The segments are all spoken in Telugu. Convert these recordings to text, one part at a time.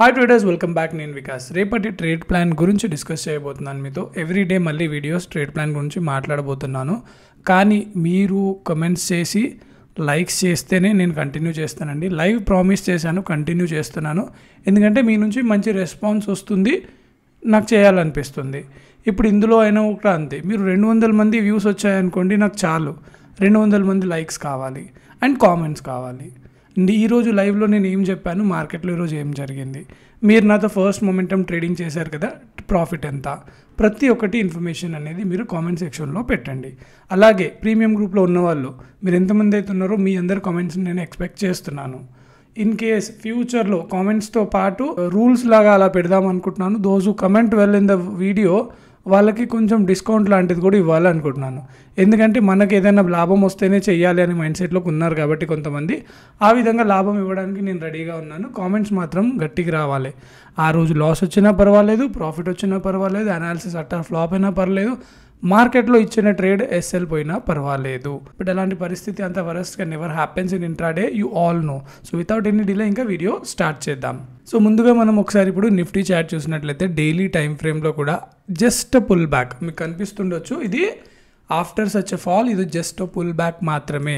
హాయ్ ట్రేడర్స్ వెల్కమ్ బ్యాక్ నేను వికాస్ రేపటి ట్రేడ్ ప్లాన్ గురించి డిస్కస్ చేయబోతున్నాను మీతో ఎవ్రీ డే మళ్ళీ వీడియోస్ ట్రేడ్ ప్లాన్ గురించి మాట్లాడబోతున్నాను కానీ మీరు కమెంట్స్ చేసి లైక్స్ చేస్తేనే నేను కంటిన్యూ చేస్తానండి లైవ్ ప్రామిస్ చేశాను కంటిన్యూ చేస్తున్నాను ఎందుకంటే మీ నుంచి మంచి రెస్పాన్స్ వస్తుంది నాకు చేయాలనిపిస్తుంది ఇప్పుడు ఇందులో అయినా కూడా అంతే మీరు రెండు వందల మంది వ్యూస్ వచ్చాయనుకోండి నాకు చాలు రెండు వందల మంది లైక్స్ కావాలి అండ్ కామెంట్స్ కావాలి ఈరోజు లైవ్లో నేను ఏం చెప్పాను మార్కెట్లో ఈరోజు ఏం జరిగింది మీరు నాతో ఫస్ట్ మొమెంటం ట్రేడింగ్ చేశారు కదా ప్రాఫిట్ ఎంత ప్రతి ఒక్కటి ఇన్ఫర్మేషన్ అనేది మీరు కామెంట్ సెక్షన్లో పెట్టండి అలాగే ప్రీమియం గ్రూప్లో ఉన్నవాళ్ళు మీరు ఎంతమంది అయితే ఉన్నారో మీ అందరు కామెంట్స్ నేను ఎక్స్పెక్ట్ చేస్తున్నాను ఇన్ కేస్ ఫ్యూచర్లో కామెంట్స్తో పాటు రూల్స్ లాగా అలా పెడదాం అనుకుంటున్నాను those comment well in the video వాళ్ళకి కొంచెం డిస్కౌంట్ లాంటిది కూడా ఇవ్వాలనుకుంటున్నాను ఎందుకంటే మనకి ఏదైనా లాభం వస్తేనే చేయాలి అనే మైండ్ సెట్లోకి ఉన్నారు కాబట్టి కొంతమంది ఆ విధంగా లాభం ఇవ్వడానికి నేను రెడీగా ఉన్నాను కామెంట్స్ మాత్రం గట్టికి రావాలి ఆ రోజు లాస్ వచ్చినా పర్వాలేదు ప్రాఫిట్ వచ్చినా పర్వాలేదు అనాలిసిస్ అట్టా ఫ్లాప్ అయినా పర్లేదు మార్కెట్లో ఇచ్చిన ట్రేడ్ ఎస్ఎల్ పోయినా పర్వాలేదు బట్ అలాంటి పరిస్థితి అంత వరస్ట్గా never happens in intraday you all know so without any delay ఇంకా వీడియో స్టార్ట్ చేద్దాం సో ముందుగా మనం ఒకసారి ఇప్పుడు నిఫ్టీ చాట్ చూసినట్లయితే డైలీ టైం ఫ్రేమ్లో కూడా జస్ట్ పుల్ బ్యాక్ మీకు కనిపిస్తుండొచ్చు ఇది ఆఫ్టర్ సచ్ ఫాల్ ఇది జస్ట్ పుల్ బ్యాక్ మాత్రమే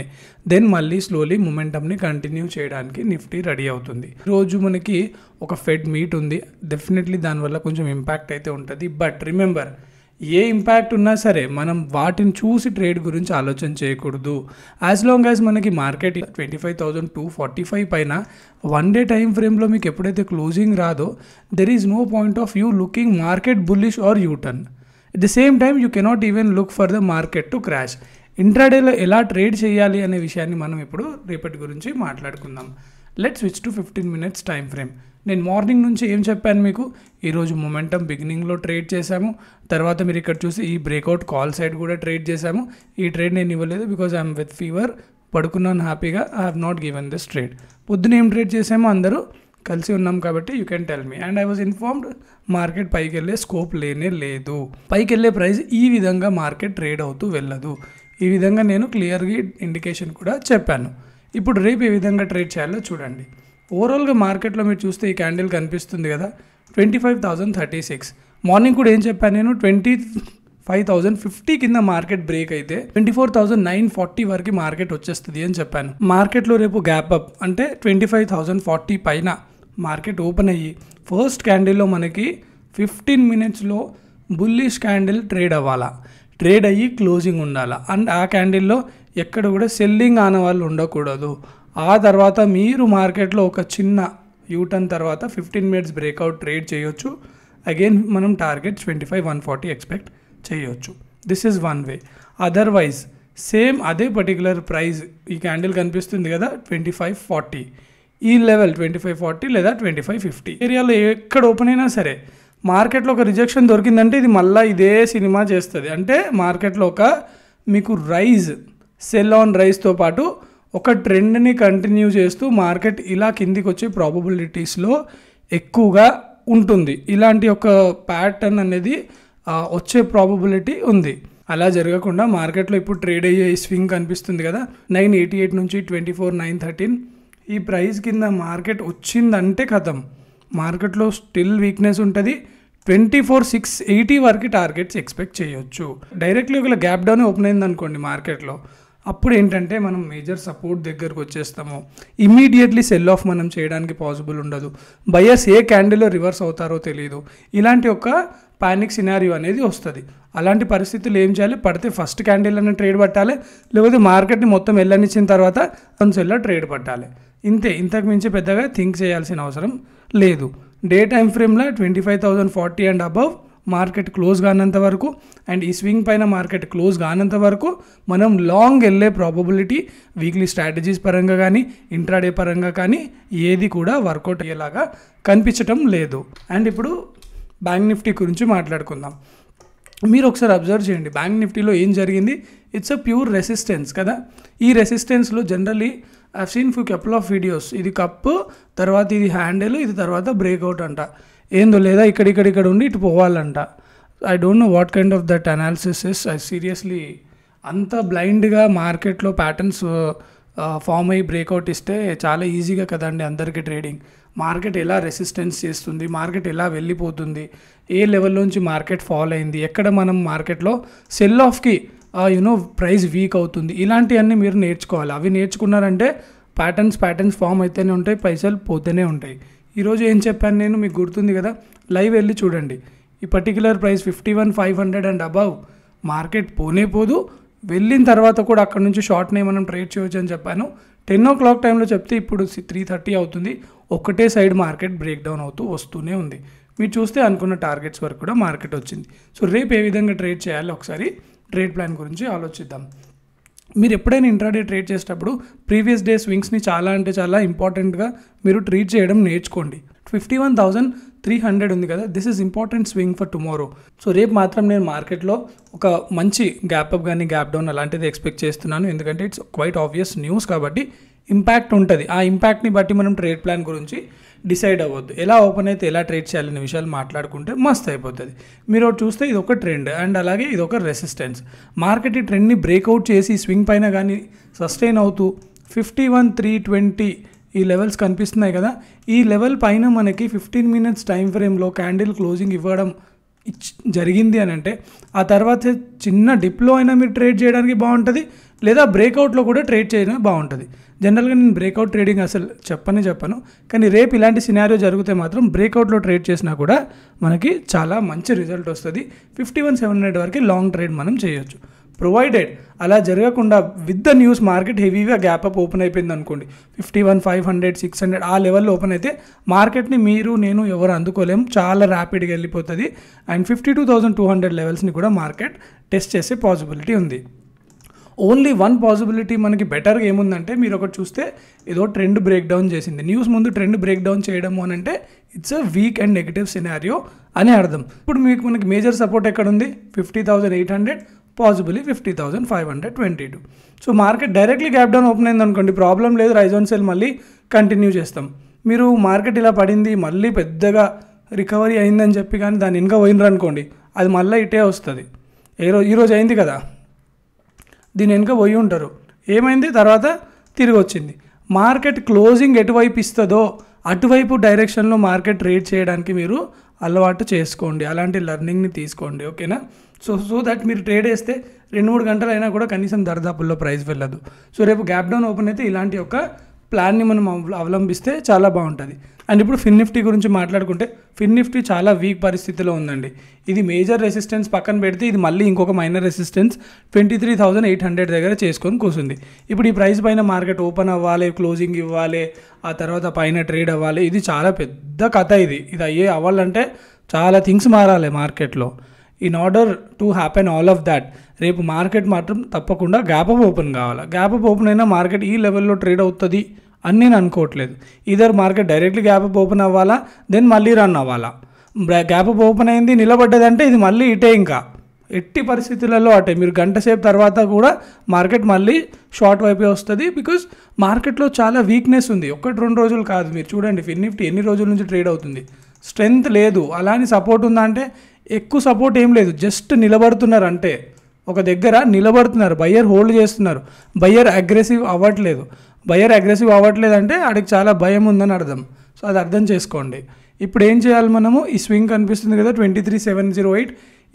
దెన్ మళ్ళీ స్లోలీ మొమెంటమ్ని కంటిన్యూ చేయడానికి నిఫ్టీ రెడీ అవుతుంది రోజు మనకి ఒక ఫెడ్ మీట్ ఉంది డెఫినెట్లీ దానివల్ల కొంచెం ఇంపాక్ట్ అయితే ఉంటుంది బట్ రిమెంబర్ ఏ ఇంపాక్ట్ ఉన్నా సరే మనం వాటిని చూసి ట్రేడ్ గురించి ఆలోచన చేయకూడదు యాజ్ లాంగ్ యాజ్ మనకి market twenty five thousand two forty five పైన వన్ డే టైం ఫ్రేమ్లో మీకు ఎప్పుడైతే క్లోజింగ్ రాదో there is no point of view looking market bullish or U turn at the same time you cannot even look for the market to crash ఇంట్రాడేలో ఎలా ట్రేడ్ చేయాలి అనే విషయాన్ని మనం ఇప్పుడు రేపటి గురించి మాట్లాడుకుందాం let switch to fifteen minutes time frame నేను మార్నింగ్ నుంచి ఏం చెప్పాను మీకు ఈరోజు మొమెంటం బిగినింగ్లో ట్రేడ్ చేశాము తర్వాత మీరు ఇక్కడ చూసి ఈ బ్రేక్అవుట్ కాల్ సైడ్ కూడా ట్రేడ్ చేశాము ఈ ట్రేడ్ నేను ఇవ్వలేదు బికాజ్ ఐఎమ్ విత్ ఫీవర్ పడుకున్నాను హ్యాపీగా I have not given this trade పొద్దున ఏం ట్రేడ్ చేసామో అందరూ కలిసి ఉన్నాం కాబట్టి you can tell me and I was informed market పైకి వెళ్ళే స్కోప్ లేనే లేదు పైకి వెళ్ళే ప్రైస్ ఈ విధంగా మార్కెట్ ట్రేడ్ అవుతూ వెళ్ళదు ఈ విధంగా నేను క్లియర్గా ఇండికేషన్ కూడా చెప్పాను ఇప్పుడు రేపు ఏ విధంగా ట్రేడ్ చేయాలో చూడండి ఓవరాల్గా మార్కెట్లో మీరు చూస్తే ఈ క్యాండిల్ కనిపిస్తుంది కదా twenty five thousand thirty six morning కూడా ఏం చెప్పాను నేను ట్వంటీ ఫైవ్ థౌజండ్ ఫిఫ్టీ కింద మార్కెట్ బ్రేక్ అయితే twenty four thousand nine forty వరకు మార్కెట్ వచ్చేస్తుంది అని చెప్పాను మార్కెట్లో రేపు గ్యాప్ అప్ అంటే ట్వంటీ ఫైవ్ థౌసండ్ ఫార్టీ పైన మార్కెట్ ఓపెన్ అయ్యి ఫస్ట్ క్యాండిల్లో మనకి ఫిఫ్టీన్ మినిట్స్లో బుల్లిష్ క్యాండిల్ ట్రేడ్ అవ్వాలా ట్రేడ్ అయ్యి క్లోజింగ్ ఉండాలా అండ్ ఆ క్యాండిల్లో ఎక్కడ కూడా సెల్లింగ్ ఆన వాళ్ళు ఉండకూడదు ఆ తర్వాత మీరు మార్కెట్లో ఒక చిన్న యూటర్న్ తర్వాత ఫిఫ్టీన్ మినిట్స్ బ్రేక్అవుట్ ట్రేడ్ చేయొచ్చు అగైన్ మనం target twenty five one forty expect చేయొచ్చు this is one way otherwise same అదే పర్టికులర్ ప్రైస్ ఈ క్యాండిల్ కనిపిస్తుంది కదా ట్వంటీ ఫైవ్ ఫార్టీ ఈ లెవెల్ ట్వంటీ ఫైవ్ ఫార్టీ లేదా ట్వంటీ ఫైవ్ ఫిఫ్టీ ఏరియాలో ఎక్కడ ఓపెన్ అయినా సరే మార్కెట్లో ఒక రిజెక్షన్ దొరికిందంటే ఇది మళ్ళీ ఇదే సినిమా చేస్తుంది అంటే మార్కెట్లో ఒక మీకు రైజ్ సెల్ ఆన్ రైస్తో పాటు ఒక ట్రెండ్ని కంటిన్యూ చేస్తూ మార్కెట్ ఇలా కిందికి వచ్చే ప్రాబబిలిటీస్లో ఎక్కువగా ఉంటుంది ఇలాంటి ఒక ప్యాటర్న్ అనేది వచ్చే ప్రాబబిలిటీ ఉంది అలా జరగకుండా మార్కెట్లో ఇప్పుడు ట్రేడ్ అయ్యే స్వింగ్ కనిపిస్తుంది కదా నైన్ ఎయిటీ ఎయిట్ నుంచి ట్వంటీ ఫోర్ నైన్ థర్టీన్ ఈ ప్రైస్ కింద మార్కెట్ వచ్చిందంటే కథం మార్కెట్లో స్టిల్ వీక్నెస్ ఉంటుంది ట్వంటీ ఫోర్ సిక్స్ ఎయిటీ వరకు టార్గెట్స్ ఎక్స్పెక్ట్ చేయొచ్చు డైరెక్ట్లీ ఒకవేళ గ్యాప్ డౌన్ ఓపెన్ అయింది అనుకోండి మార్కెట్లో అప్పుడు ఏంటంటే మనం మేజర్ సపోర్ట్ దగ్గరకు వచ్చేస్తాము ఇమ్మీడియట్లీ సెల్ ఆఫ్ మనం చేయడానికి పాసిబుల్ ఉండదు బయర్స్ ఏ క్యాండిల్లో రివర్స్ అవుతారో తెలియదు ఇలాంటి ఒక పానిక్ సినారియో అనేది వస్తుంది అలాంటి పరిస్థితులు ఏం చేయాలి పడితే ఫస్ట్ క్యాండిల్ అన్న ట్రేడ్ పట్టాలి లేకపోతే మార్కెట్ని మొత్తం వెళ్ళనిచ్చిన తర్వాత కొంచెం వెళ్ళ ట్రేడ్ పట్టాలి ఇంతే ఇంతకు మించి పెద్దగా థింక్ చేయాల్సిన అవసరం లేదు డే టైం ఫ్రేమ్లో twenty five thousand forty and above market close కానంత వరకు అండ్ ఈ స్వింగ్ పైన మార్కెట్ క్లోజ్ కానంత వరకు మనం లాంగ్ వెళ్ళే ప్రాబబిలిటీ వీక్లీ స్ట్రాటజీస్ పరంగా కానీ ఇంట్రాడే పరంగా కానీ ఏది కూడా వర్కౌట్ అయ్యేలాగా కనిపించటం లేదు అండ్ ఇప్పుడు బ్యాంక్ నిఫ్టీ గురించి మాట్లాడుకుందాం మీరు ఒకసారి అబ్జర్వ్ చేయండి బ్యాంక్ నిఫ్టీలో ఏం జరిగింది ఇట్స్ అ ప్యూర్ రెసిస్టెన్స్ కదా ఈ రెసిస్టెన్స్లో generally I seen few couple of videos ఇది కప్పు తర్వాత ఇది హ్యాండిల్ ఇది తర్వాత బ్రేక్అవుట్ అంట ఏందో లేదా ఇక్కడ ఇక్కడ ఇక్కడ ఉండి ఇటు పోవాలంట I don't know what kind of that analysis is I seriously అంత బ్లైండ్గా మార్కెట్లో ప్యాటర్న్స్ ఫామ్ uh, uh, అయ్యి బ్రేక్అవుట్ ఇస్తే చాలా ఈజీగా కదండి అందరికీ ట్రేడింగ్ మార్కెట్ ఎలా రెసిస్టెన్స్ చేస్తుంది మార్కెట్ ఎలా వెళ్ళిపోతుంది ఏ లెవెల్లోంచి మార్కెట్ ఫాల్ అయింది ఎక్కడ మనం మార్కెట్లో సెల్ ఆఫ్కి యూనో ప్రైస్ వీక్ అవుతుంది ఇలాంటివన్నీ మీరు నేర్చుకోవాలి అవి నేర్చుకున్నారంటే ప్యాటర్న్స్ ప్యాటర్న్స్ ఫామ్ అయితేనే ఉంటాయి పైసలు పోతూనే ఉంటాయి ఈరోజు ఏం చెప్పాను నేను మీకు గుర్తుంది కదా లైవ్ వెళ్ళి చూడండి ఈ particular price fifty one five hundred and above market పోనే పోదు వెళ్ళిన తర్వాత కూడా అక్కడ నుంచి షార్ట్నే మనం ట్రేడ్ చేయవచ్చు అని చెప్పాను టెన్ ఓ క్లాక్ టైంలో చెప్తే ఇప్పుడు త్రీ థర్టీ అవుతుంది ఒకటే సైడ్ మార్కెట్ బ్రేక్ డౌన్ అవుతూ వస్తూనే ఉంది మీరు చూస్తే అనుకున్న టార్గెట్స్ వరకు కూడా మార్కెట్ వచ్చింది సో రేపు ఏ విధంగా ట్రేడ్ చేయాలో ఒకసారి ట్రేడ్ ప్లాన్ గురించి ఆలోచిద్దాం మీరు ఎప్పుడైనా ఇంట్రాడే ట్రేడ్ చేసేటప్పుడు ప్రీవియస్ డే స్వింగ్స్ని చాలా అంటే చాలా ఇంపార్టెంట్గా మీరు ట్రీట్ చేయడం నేర్చుకోండి fifty one thousand three hundred ఉంది కదా this is important swing for tomorrow so రేపు మాత్రం నేను మార్కెట్లో ఒక మంచి గ్యాప్ అప్ కానీ గ్యాప్ డౌన్ అలాంటిది ఎక్స్పెక్ట్ చేస్తున్నాను ఎందుకంటే ఇట్స్ క్వైట్ ఆబ్వియస్ న్యూస్ కాబట్టి ఇంపాక్ట్ ఉంటుంది ఆ ఇంపాక్ట్ని బట్టి మనం ట్రేడ్ ప్లాన్ గురించి డిసైడ్ అవ్వద్దు ఎలా ఓపెన్ అయితే ఎలా ట్రేడ్ చేయాలనే విషయాలు మాట్లాడుకుంటే మస్త్ అయిపోతుంది మీరు చూస్తే ఇది ఒక ట్రెండ్ అండ్ అలాగే ఇది ఒక రెసిస్టెన్స్ మార్కెట్ ఈ ట్రెండ్ని బ్రేక్అవుట్ చేసి స్వింగ్ పైన కానీ సస్టైన్ అవుతూ ఫిఫ్టీ వన్ త్రీ ట్వంటీ ఈ లెవెల్స్ కనిపిస్తున్నాయి కదా ఈ లెవెల్ పైన మనకి ఫిఫ్టీన్ మినిట్స్ టైం ఫ్రేమ్లో క్యాండిల్ క్లోజింగ్ ఇవ్వడం జరిగింది అని అంటే ఆ తర్వాత చిన్న డిప్లో అయినా మీరు ట్రేడ్ చేయడానికి బాగుంటుంది లేదా బ్రేక్అవుట్లో కూడా ట్రేడ్ చేయడం బాగుంటుంది జనరల్గా నేను బ్రేక్అవుట్ ట్రేడింగ్ అసలు చెప్పనే చెప్పను కానీ రేపు ఇలాంటి సినారియో జరిగితే మాత్రం బ్రేక్అవుట్లో ట్రేడ్ చేసినా కూడా మనకి చాలా మంచి రిజల్ట్ వస్తుంది ఫిఫ్టీ వన్ సెవెన్ హండ్రెడ్ వరకు లాంగ్ ట్రేడ్ మనం చేయొచ్చు ప్రొవైడెడ్ అలా జరగకుండా విత్ ద న్యూస్ మార్కెట్ హెవీగా గ్యాప్ అప్ ఓపెన్ అయిపోయింది అనుకోండి fifty one five hundred six hundred ఆ లెవెల్లో ఓపెన్ అయితే మార్కెట్ని మీరు నేను ఎవరు అందుకోలేము చాలా ర్యాపిడ్గా వెళ్ళిపోతుంది and fifty two thousand two hundred లెవెల్స్ని కూడా మార్కెట్ టెస్ట్ చేసే పాసిబిలిటీ ఉంది ఓన్లీ వన్ పాసిబిలిటీ మనకి బెటర్గా ఏముందంటే మీరు ఒకటి చూస్తే ఏదో ట్రెండ్ బ్రేక్ డౌన్ చేసింది న్యూస్ ముందు ట్రెండ్ బ్రేక్ డౌన్ చేయడము అని అంటే it's a weak and negative scenario అని అర్థం ఇప్పుడు మీకు మనకి మేజర్ సపోర్ట్ ఎక్కడ ఉంది fifty thousand eight hundred possibly fifty thousand five hundred twenty two so market directly gap down open అయింది అనుకోండి ప్రాబ్లం లేదు రైజ్ ఆన్ సేల్ మళ్ళీ కంటిన్యూ చేస్తాం మీరు మార్కెట్ ఇలా పడింది మళ్ళీ పెద్దగా రికవరీ అయిందని చెప్పి కానీ దాన్ని ఇంకా పోయినరు అనుకోండి అది మళ్ళీ ఇటే వస్తుంది ఏ రోజు ఈరోజు అయింది కదా దీని వెనుక పోయి ఉంటారు ఏమైంది తర్వాత తిరిగి వచ్చింది మార్కెట్ క్లోజింగ్ ఎటువైపు ఇస్తుందో అటువైపు డైరెక్షన్లో మార్కెట్ ట్రేడ్ చేయడానికి మీరు అలవాటు చేసుకోండి అలాంటి లెర్నింగ్ని తీసుకోండి ఓకేనా సో సో దట్ మీరు ట్రేడ్ వేస్తే రెండు మూడు గంటలు అయినా కూడా కనీసం దర్దాపుల్లో ప్రైస్ వెళ్ళదు సో రేపు గ్యాప్ డౌన్ ఓపెన్ అయితే ఇలాంటి ఒక ప్లాన్ని మనం అవలంబిస్తే చాలా బాగుంటుంది అండ్ ఇప్పుడు ఫిన్ నిఫ్టీ గురించి మాట్లాడుకుంటే ఫిన్ నిఫ్టీ చాలా వీక్ పరిస్థితిలో ఉందండి ఇది మేజర్ రెసిస్టెన్స్ పక్కన పెడితే ఇది మళ్ళీ ఇంకొక minor resistance twenty three thousand eight hundred దగ్గర చేసుకొని కూర్చుంది ఇప్పుడు ఈ ప్రైస్ పైన మార్కెట్ ఓపెన్ అవ్వాలి క్లోజింగ్ ఇవ్వాలి ఆ తర్వాత పైన ట్రేడ్ అవ్వాలి ఇది చాలా పెద్ద కథ ఇది ఇది అయ్యే అవ్వాలంటే చాలా థింగ్స్ మారాలి మార్కెట్లో in order to happen all of that రేపు మార్కెట్ మాత్రం తప్పకుండా గ్యాప్ అప్ ఓపెన్ కావాలి గ్యాప్ అప్ ఓపెన్ అయినా మార్కెట్ ఈ లెవెల్లో ట్రేడ్ అవుతుంది అని నేను అనుకోవట్లేదు either market directly gap up open అవ్వాలా దెన్ మళ్ళీ రన్ అవ్వాలా గ్యాప్ అప్ ఓపెన్ అయింది నిలబడ్డదంటే ఇది మళ్ళీ ఇటే ఇంకా ఎట్టి పరిస్థితులలో అటే మీరు గంట సేపు తర్వాత కూడా మార్కెట్ మళ్ళీ షార్ట్ వైపే వస్తుంది బికాజ్ మార్కెట్లో చాలా వీక్నెస్ ఉంది ఒకటి రెండు రోజులు కాదు మీరు చూడండి ఫిన్ నిఫ్టీ ఎన్ని రోజుల నుంచి ట్రేడ్ అవుతుంది స్ట్రెంగ్త్ లేదు అలాని సపోర్ట్ ఉందా అంటే ఎక్కువ సపోర్ట్ ఏం లేదు జస్ట్ నిలబడుతున్నారు అంటే ఒక దగ్గర నిలబడుతున్నారు బయ్యర్ హోల్డ్ చేస్తున్నారు బయ్యర్ అగ్రెసివ్ అవ్వట్లేదు బయ్యర్ అగ్రెసివ్ అవ్వట్లేదు అంటే ఆడికి చాలా భయం ఉందని అర్థం సో అది అర్థం చేసుకోండి ఇప్పుడు ఏం చేయాలి మనము ఈ స్వింగ్ కనిపిస్తుంది కదా twenty three seven zero eight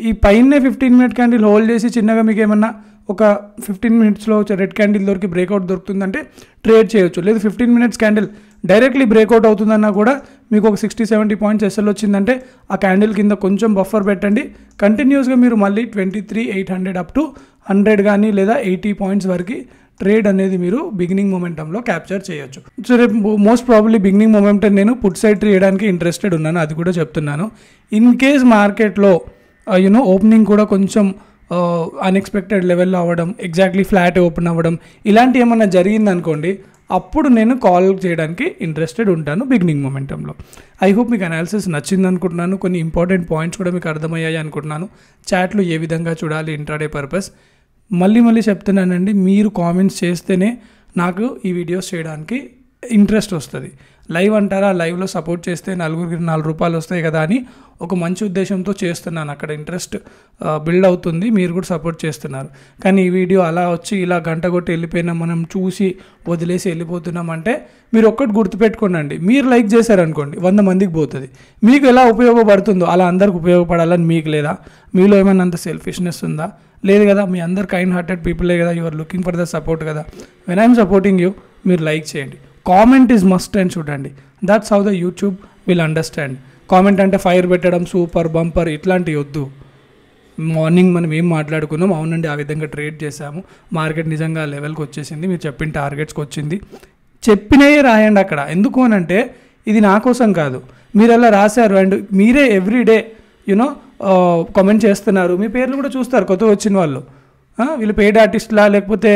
ఈ పైన ఫిఫ్టీన్ మినిట్ క్యాండిల్ హోల్డ్ చేసి చిన్నగా మీకు ఏమన్నా ఒక ఫిఫ్టీన్ మినిట్స్లో రెడ్ క్యాండిల్ దొరికి బ్రేక్అవుట్ దొరుకుతుందంటే ట్రేడ్ చేయొచ్చు లేదు fifteen minutes candle directly breakout అవుతుందన్నా కూడా మీకు ఒక సిక్స్టీ సెవెంటీ పాయింట్స్ ఎస్ఎల్ వచ్చిందంటే ఆ క్యాండిల్ కింద కొంచెం బఫర్ పెట్టండి కంటిన్యూస్గా మీరు మళ్ళీ twenty three eight hundred up to hundred కానీ లేదా ఎయిటీ పాయింట్స్ వరకు ట్రేడ్ అనేది మీరు బిగినింగ్ మొమెంటంలో క్యాప్చర్ చేయొచ్చు సో రేపు మోస్ట్ ప్రాబ్లీ బిగినింగ్ మొమెంటం నేను పుట్ సైడ్ చేయడానికి ఇంట్రెస్టెడ్ ఉన్నాను అది కూడా చెప్తున్నాను ఇన్ కేస్ మార్కెట్లో యూనో uh, ఓపెనింగ్ కూడా కొంచెం అన్ఎక్స్పెక్టెడ్ uh, లెవెల్లో అవ్వడం ఎగ్జాక్ట్లీ ఫ్లాట్ ఓపెన్ అవ్వడం ఇలాంటి ఏమన్నా అనుకోండి అప్పుడు నేను కాల్ చేయడానికి ఇంట్రెస్టెడ్ ఉంటాను బిగినింగ్ మూమెంటంలో ఐ హోప్ మీకు అనాలిసిస్ నచ్చింది అనుకుంటున్నాను కొన్ని ఇంపార్టెంట్ పాయింట్స్ కూడా మీకు అర్థమయ్యాయి అనుకుంటున్నాను చాట్లు ఏ విధంగా చూడాలి ఇంట్రాడే పర్పస్ మళ్ళీ మళ్ళీ చెప్తున్నానండి మీరు కామెంట్స్ చేస్తేనే నాకు ఈ వీడియోస్ చేయడానికి ఇంట్రెస్ట్ వస్తుంది లైవ్ అంటారా లైవ్లో సపోర్ట్ చేస్తే నలుగురికి నాలుగు రూపాయలు వస్తాయి కదా అని ఒక మంచి ఉద్దేశంతో చేస్తున్నాను అక్కడ ఇంట్రెస్ట్ బిల్డ్ అవుతుంది మీరు కూడా సపోర్ట్ చేస్తున్నారు కానీ ఈ వీడియో అలా వచ్చి ఇలా గంట కొట్టి వెళ్ళిపోయినా మనం చూసి వదిలేసి వెళ్ళిపోతున్నామంటే మీరు ఒక్కటి గుర్తుపెట్టుకోండి మీరు లైక్ చేశారనుకోండి వంద మందికి పోతుంది మీకు ఎలా ఉపయోగపడుతుందో అలా అందరికి ఉపయోగపడాలని మీకు లేదా మీలో ఏమైనా అంత సెల్ఫిష్నెస్ ఉందా లేదు కదా మీ అందరు కైండ్ హార్టెడ్ పీపులే కదా you are looking for the support కదా వెన్ ఐఎమ్ సపోర్టింగ్ యూ మీరు లైక్ చేయండి కామెంట్ ఈజ్ మస్ట్ అండ్ చూడండి that's how the YouTube will understand comment అంటే ఫైర్ పెట్టడం సూపర్ బంపర్ ఇట్లాంటివి వద్దు మార్నింగ్ మనం ఏం మాట్లాడుకున్నాం అవునండి ఆ విధంగా ట్రేడ్ చేసాము మార్కెట్ నిజంగా లెవెల్కి వచ్చేసింది మీరు చెప్పిన టార్గెట్స్కి వచ్చింది చెప్పినవి రాయండి అక్కడ ఎందుకు అంటే ఇది నా కోసం కాదు మీరు అలా రాశారు అండ్ మీరే ఎవ్రీడే యునో కామెంట్ చేస్తున్నారు మీ పేర్లు కూడా చూస్తారు కొత్త వచ్చిన వాళ్ళు వీళ్ళు పెయిడ్ ఆర్టిస్ట్లా లేకపోతే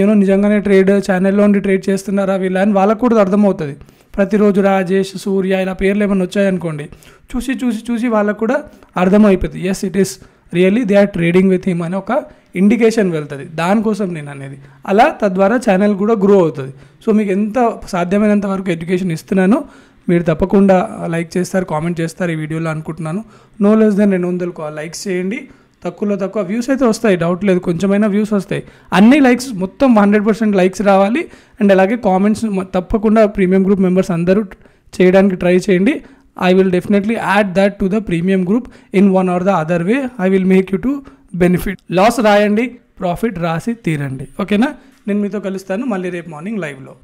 యూనో నిజంగానే ట్రేడ్ ఛానల్లో ఉండి ట్రేడ్ చేస్తున్నారా వీళ్ళ అని వాళ్ళకు కూడా అర్థమవుతుంది ప్రతిరోజు రాజేష్ సూర్య ఇలా పేర్లు ఏమైనా వచ్చాయనుకోండి చూసి చూసి చూసి వాళ్ళకు కూడా అర్థమైపోతుంది yes it is really they are trading with him అని ఒక ఇండికేషన్ వెళ్తుంది దానికోసం నేను అనేది అలా తద్వారా ఛానల్ కూడా గ్రో అవుతుంది సో మీకు ఎంత సాధ్యమైనంత వరకు ఎడ్యుకేషన్ ఇస్తున్నానో మీరు తప్పకుండా లైక్ చేస్తారు కామెంట్ చేస్తారు ఈ వీడియోలో అనుకుంటున్నాను నో లెస్ దెన్ రెండు వందలు లైక్స్ చేయండి తక్కువలో తక్కువ వ్యూస్ అయితే వస్తాయి డౌట్ లేదు కొంచెమైనా వ్యూస్ వస్తాయి అన్ని లైక్స్ మొత్తం హండ్రెడ్ పర్సెంట్ లైక్స్ రావాలి అండ్ అలాగే కామెంట్స్ తప్పకుండా ప్రీమియం గ్రూప్ మెంబర్స్ అందరూ చేయడానికి ట్రై చేయండి I will definitely add that to the premium group in one or the other way I will make you to benefit loss రాయండి ప్రాఫిట్ రాసి తీరండి ఓకేనా నేను మీతో కలుస్తాను మళ్ళీ రేపు మార్నింగ్ లైవ్లో